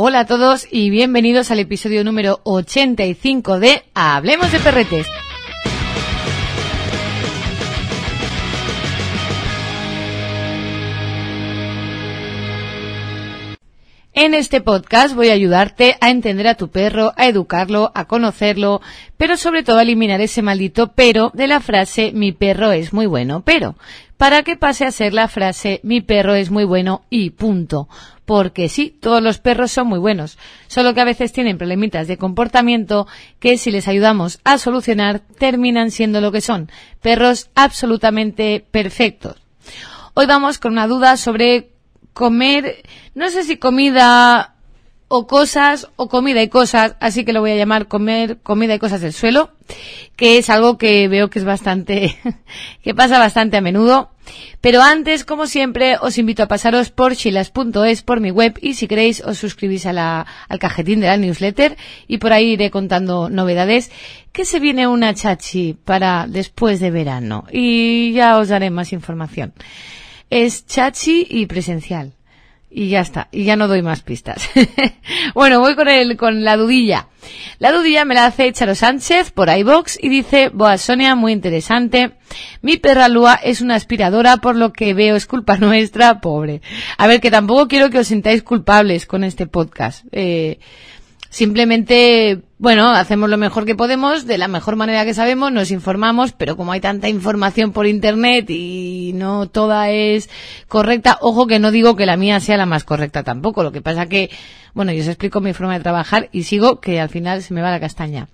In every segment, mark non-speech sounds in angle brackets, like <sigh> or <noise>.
Hola a todos y bienvenidos al episodio número 85 de Hablemos de Perretes. En este podcast voy a ayudarte a entender a tu perro, a educarlo, a conocerlo, pero sobre todo a eliminar ese maldito pero de la frase mi perro es muy bueno, pero para que pase a ser la frase mi perro es muy bueno y punto. Porque sí, todos los perros son muy buenos, solo que a veces tienen problemitas de comportamiento que si les ayudamos a solucionar terminan siendo lo que son, perros absolutamente perfectos. Hoy vamos con una duda sobre comer, no sé si comida o cosas o comida y cosas, así que lo voy a llamar comer comida y cosas del suelo, que es algo que veo que es bastante, <laughs> que pasa bastante a menudo. Pero antes, como siempre, os invito a pasaros por chilas.es, por mi web, y si queréis os suscribís al cajetín de la newsletter, y por ahí iré contando novedades, que se viene una chachi para después de verano, y ya os daré más información. Es chachi y presencial. Y ya está, y ya no doy más pistas. <laughs> bueno, voy con el, con la dudilla. La dudilla me la hace Charo Sánchez por iBox y dice, Boa Sonia, muy interesante. Mi perra Lua es una aspiradora, por lo que veo es culpa <laughs> nuestra, pobre. A ver, que tampoco quiero que os sintáis culpables con este podcast. Eh, simplemente, bueno, hacemos lo mejor que podemos, de la mejor manera que sabemos, nos informamos, pero como hay tanta información por internet y no toda es correcta, ojo que no digo que la mía sea la más correcta tampoco, lo que pasa que, bueno, yo os explico mi forma de trabajar y sigo que al final se me va la castaña.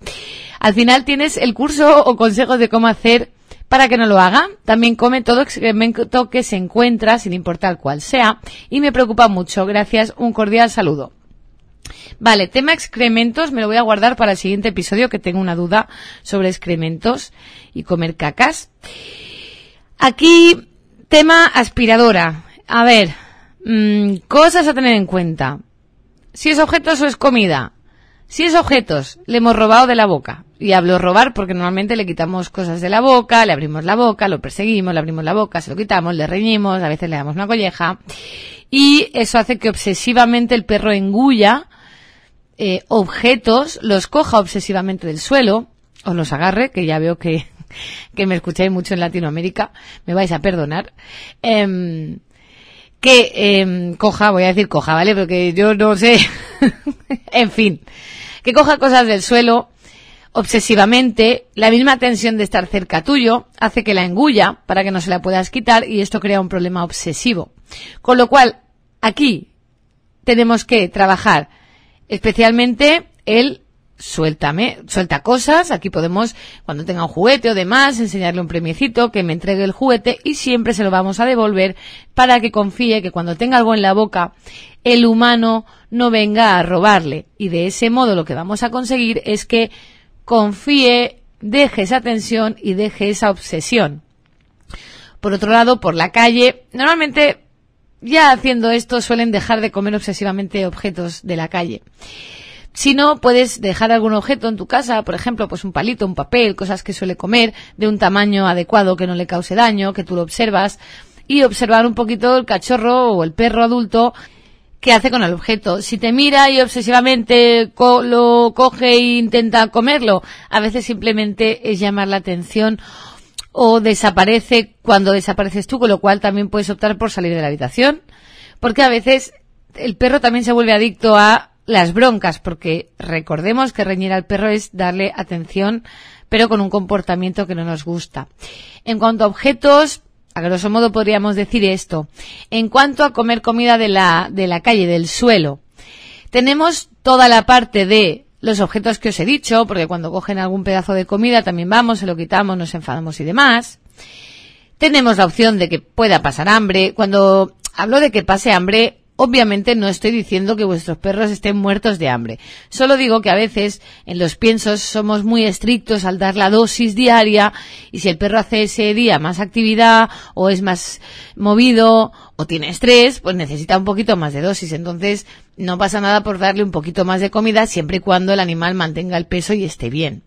Al final tienes el curso o consejos de cómo hacer para que no lo haga. También come todo excremento que se encuentra, sin importar cuál sea, y me preocupa mucho. Gracias, un cordial saludo. Vale, tema excrementos me lo voy a guardar para el siguiente episodio que tengo una duda sobre excrementos y comer cacas. Aquí, tema aspiradora. A ver, mm, cosas a tener en cuenta. Si es objetos o es comida. Si es objetos, le hemos robado de la boca. Y hablo robar porque normalmente le quitamos cosas de la boca, le abrimos la boca, lo perseguimos, le abrimos la boca, se lo quitamos, le reñimos, a veces le damos una colleja. Y eso hace que obsesivamente el perro engulla eh, objetos, los coja obsesivamente del suelo, os los agarre, que ya veo <laughs> que, me escucháis mucho en Latinoamérica, me vais a perdonar. Em, que em, coja, voy a decir coja, ¿vale? Porque yo no sé. <laughs> en fin, que coja cosas del suelo obsesivamente, la misma tensión de estar cerca tuyo hace que la engulla para que no se la puedas quitar y esto crea un problema obsesivo. Con lo cual, aquí tenemos que trabajar especialmente el suéltame, suelta cosas, aquí podemos, cuando tenga un juguete o demás, enseñarle un premiecito, que me entregue el juguete y siempre se lo vamos a devolver para que confíe que cuando tenga algo en la boca, el humano no venga a robarle. Y de ese modo lo que vamos a conseguir es que confíe, deje esa tensión y deje esa obsesión. Por otro lado, por la calle, normalmente ya haciendo esto suelen dejar de comer obsesivamente objetos de la calle. Si no, puedes dejar algún objeto en tu casa, por ejemplo, pues un palito, un papel, cosas que suele comer, de un tamaño adecuado que no le cause daño, que tú lo observas, y observar un poquito el cachorro o el perro adulto que hace con el objeto. Si te mira y obsesivamente lo coge e intenta comerlo, a veces simplemente es llamar la atención o desaparece cuando desapareces tú, con lo cual también puedes optar por salir de la habitación, porque a veces el perro también se vuelve adicto a las broncas, porque recordemos que reñir al perro es darle atención, pero con un comportamiento que no nos gusta. En cuanto a objetos, a grosso modo podríamos decir esto. En cuanto a comer comida de la, de la calle, del suelo, tenemos toda la parte de los objetos que os he dicho, porque cuando cogen algún pedazo de comida también vamos, se lo quitamos, nos enfadamos y demás. Tenemos la opción de que pueda pasar hambre. Cuando hablo de que pase hambre, Obviamente no estoy diciendo que vuestros perros estén muertos de hambre. Solo digo que a veces en los piensos somos muy estrictos al dar la dosis diaria y si el perro hace ese día más actividad o es más movido o tiene estrés, pues necesita un poquito más de dosis. Entonces no pasa nada por darle un poquito más de comida siempre y cuando el animal mantenga el peso y esté bien.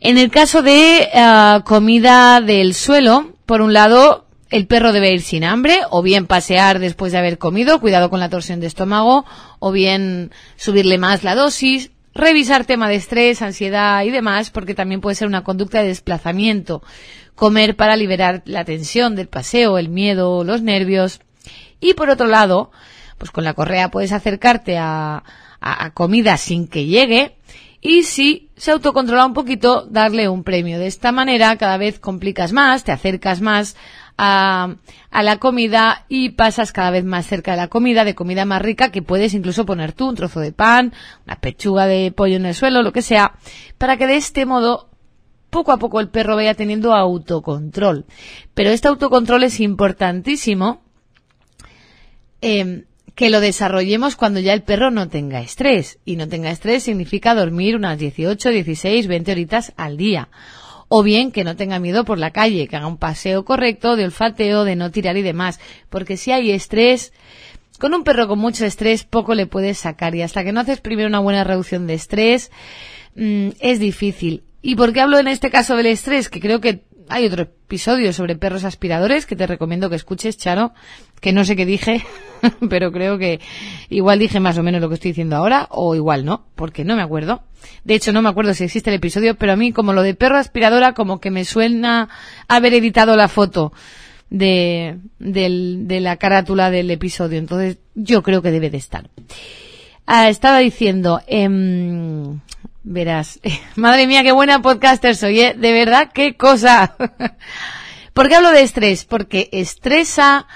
En el caso de ah, comida del suelo, por un lado, el perro debe ir sin hambre, o bien pasear después de haber comido, cuidado con la torsión de estómago, o bien subirle más la dosis, revisar tema de estrés, ansiedad y demás, porque también puede ser una conducta de desplazamiento, comer para liberar la tensión del paseo, el miedo, los nervios. Y por otro lado, pues con la correa puedes acercarte a, a, comida sin que llegue, y si se autocontrola un poquito, darle un premio. De esta manera cada vez complicas más, te acercas más a, la comida y pasas cada vez más cerca de la comida, de comida más rica, que puedes incluso poner tú un trozo de pan, una pechuga de pollo en el suelo, lo que sea, para que de este modo poco a poco el perro vaya teniendo autocontrol. Pero este autocontrol es importantísimo em, que lo desarrollemos cuando ya el perro no tenga estrés. Y no tenga estrés significa dormir unas 18, 16, 20 horitas al día. O bien que no tenga miedo por la calle, que haga un paseo correcto, de olfateo, de no tirar y demás. Porque si hay estrés, con un perro con mucho estrés poco le puedes sacar. Y hasta que no haces primero una buena reducción de estrés, mm, es difícil. ¿Y por qué hablo en este caso del estrés? Que creo que hay otro episodio sobre perros aspiradores que te recomiendo que escuches, Charo, que no sé qué dije, <laughs> pero creo que igual dije más o menos lo que estoy diciendo ahora, o igual no, porque no me acuerdo. De hecho, no me acuerdo si existe el episodio, pero a mí como lo de perro aspiradora, como que me suena haber editado la foto de, la carátula del episodio. Entonces, yo creo que debe de estar. Ah, estaba diciendo, em, verás, <laughs> madre mía, qué buena podcaster soy, ¿eh? De verdad, qué cosa. <laughs> ¿Por qué hablo de estrés? Porque estresa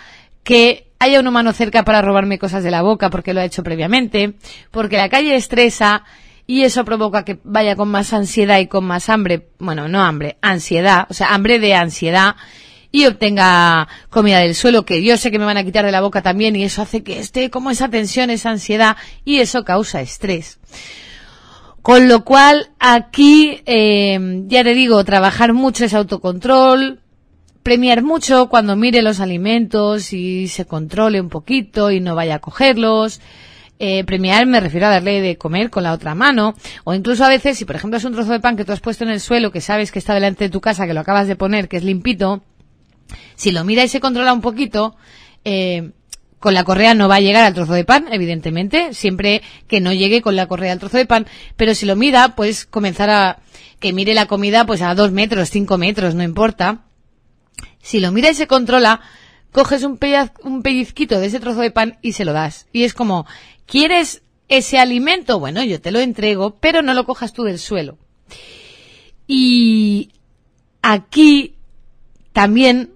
que haya un humano cerca para robarme cosas de la boca porque lo ha hecho previamente, porque la calle estresa y eso provoca que vaya con más ansiedad y con más hambre, bueno, no hambre, ansiedad, o sea, hambre de ansiedad y obtenga comida del suelo que yo sé que me van a quitar de la boca también y eso hace que esté como esa tensión, esa ansiedad y eso causa estrés. Con lo cual, aquí, eh, ya le digo, trabajar mucho es autocontrol, premiar mucho cuando mire los alimentos y se controle un poquito y no vaya a cogerlos. Eh, premiar me refiero a darle de comer con la otra mano o incluso a veces si por ejemplo es un trozo de pan que tú has puesto en el suelo que sabes que está delante de tu casa que lo acabas de poner que es limpito si lo mira y se controla un poquito eh, con la correa no va a llegar al trozo de pan, evidentemente, siempre que no llegue con la correa al trozo de pan, pero si lo mira, pues comenzar a que mire la comida pues a dos metros, cinco metros, no importa, si lo mira y se controla, coges un, pellizquito de ese trozo de pan y se lo das. Y es como, ¿quieres ese alimento? Bueno, yo te lo entrego, pero no lo cojas tú del suelo. Y aquí también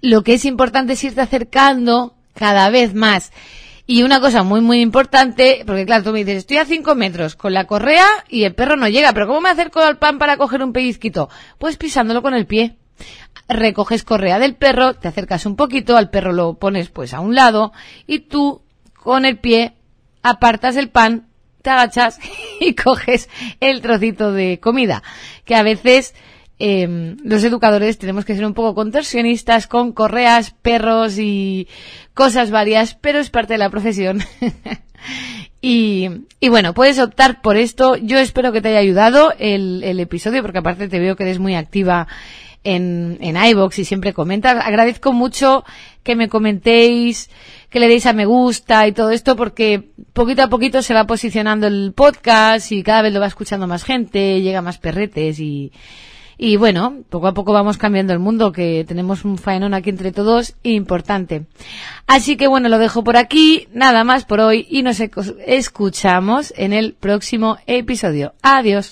lo que es importante es irte acercando cada vez más. Y una cosa muy, muy importante, porque claro, tú me dices, estoy a 5 metros con la correa y el perro no llega, pero ¿cómo me acerco al pan para coger un pellizquito? Pues pisándolo con el pie recoges correa del perro, te acercas un poquito, al perro lo pones pues a un lado y tú con el pie apartas el pan, te agachas <laughs> y coges el trocito de comida, que a veces em, los educadores tenemos que ser un poco contorsionistas con correas, perros y cosas varias, pero es parte de la profesión. <laughs> Y, bueno, puedes optar por esto. Yo espero que te haya ayudado el, el episodio, porque aparte te veo que eres muy activa en, en iBox y siempre comentas Agradezco mucho que me comentéis, que le deis a me gusta y todo esto, porque poquito a poquito se va posicionando el podcast y cada vez lo va escuchando más gente, llega más perretes y, y bueno, poco a poco vamos cambiando el mundo, que tenemos un faenón aquí entre todos importante. Así que bueno, lo dejo por aquí, nada más por hoy y nos escuchamos en el próximo episodio. Adiós.